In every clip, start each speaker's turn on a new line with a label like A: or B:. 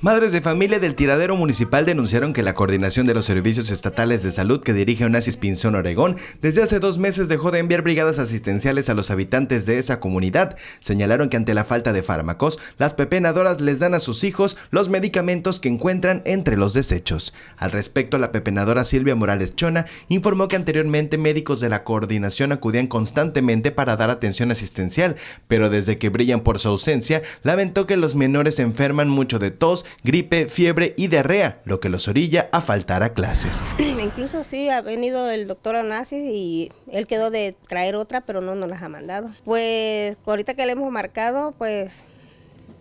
A: Madres de familia del tiradero municipal denunciaron que la coordinación de los servicios estatales de salud que dirige Onassis Pinzón Oregón desde hace dos meses dejó de enviar brigadas asistenciales a los habitantes de esa comunidad. Señalaron que ante la falta de fármacos, las pepenadoras les dan a sus hijos los medicamentos que encuentran entre los desechos. Al respecto, la pepenadora Silvia Morales Chona informó que anteriormente médicos de la coordinación acudían constantemente para dar atención asistencial, pero desde que brillan por su ausencia, lamentó que los menores enferman mucho de tos, gripe, fiebre y diarrea, lo que los orilla a faltar a clases.
B: Incluso sí, ha venido el doctor Anasis y él quedó de traer otra, pero no nos las ha mandado. Pues ahorita que le hemos marcado, pues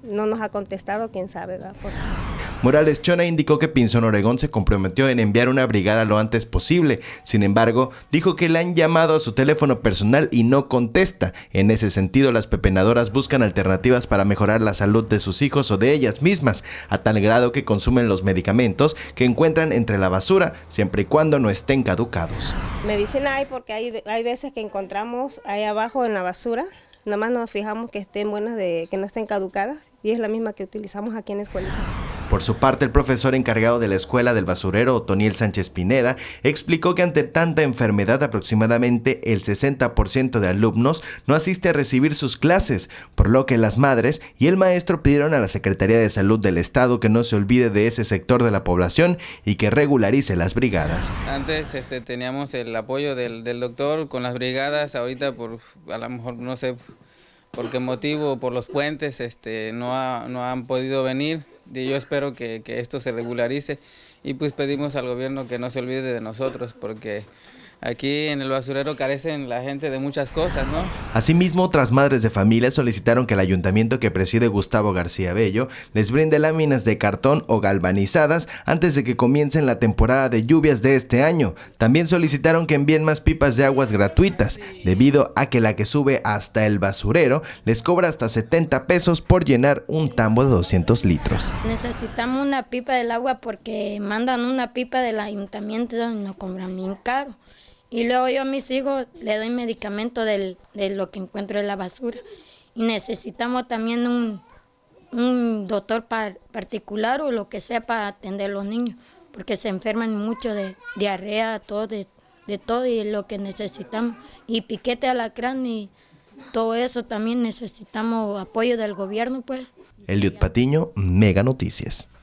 B: no nos ha contestado, quién sabe, ¿verdad?
A: Morales Chona indicó que Pinzón Oregón se comprometió en enviar una brigada lo antes posible. Sin embargo, dijo que le han llamado a su teléfono personal y no contesta. En ese sentido, las pepenadoras buscan alternativas para mejorar la salud de sus hijos o de ellas mismas, a tal grado que consumen los medicamentos que encuentran entre la basura, siempre y cuando no estén caducados.
B: Medicina hay porque hay, veces que encontramos ahí abajo en la basura nada más nos fijamos que estén buenas, de, que no estén caducadas y es la misma que utilizamos aquí en escuelita.
A: Por su parte, el profesor encargado de la escuela del basurero, Otoniel Sánchez Pineda, explicó que ante tanta enfermedad aproximadamente el 60% de alumnos no asiste a recibir sus clases, por lo que las madres y el maestro pidieron a la Secretaría de Salud del Estado que no se olvide de ese sector de la población y que regularice las brigadas.
C: Antes este, teníamos el apoyo del, doctor con las brigadas, ahorita por a lo mejor no sé por qué motivo, por los puentes, este, no han podido venir. Y yo espero que, que esto se regularice y pues pedimos al gobierno que no se olvide de nosotros porque Aquí en el basurero carecen la gente de muchas cosas, ¿no?
A: Asimismo, otras madres de familia solicitaron que el ayuntamiento que preside Gustavo García Bello les brinde láminas de cartón o galvanizadas antes de que comiencen la temporada de lluvias de este año. También solicitaron que envíen más pipas de aguas gratuitas, debido a que la que sube hasta el basurero les cobra hasta 70 pesos por llenar un tambo de 200 litros.
D: Necesitamos una pipa del agua porque mandan una pipa del ayuntamiento y no compran bien caro. Y luego yo a mis hijos le doy medicamento de lo que encuentro en la basura. Y necesitamos también un, doctor particular o lo que sea para atender a los niños, porque se enferman mucho de diarrea, todo, de, todo y lo que necesitamos. Y piquete alacrán y todo eso también necesitamos apoyo del gobierno, pues.
A: Eliot Patiño, Mega Noticias.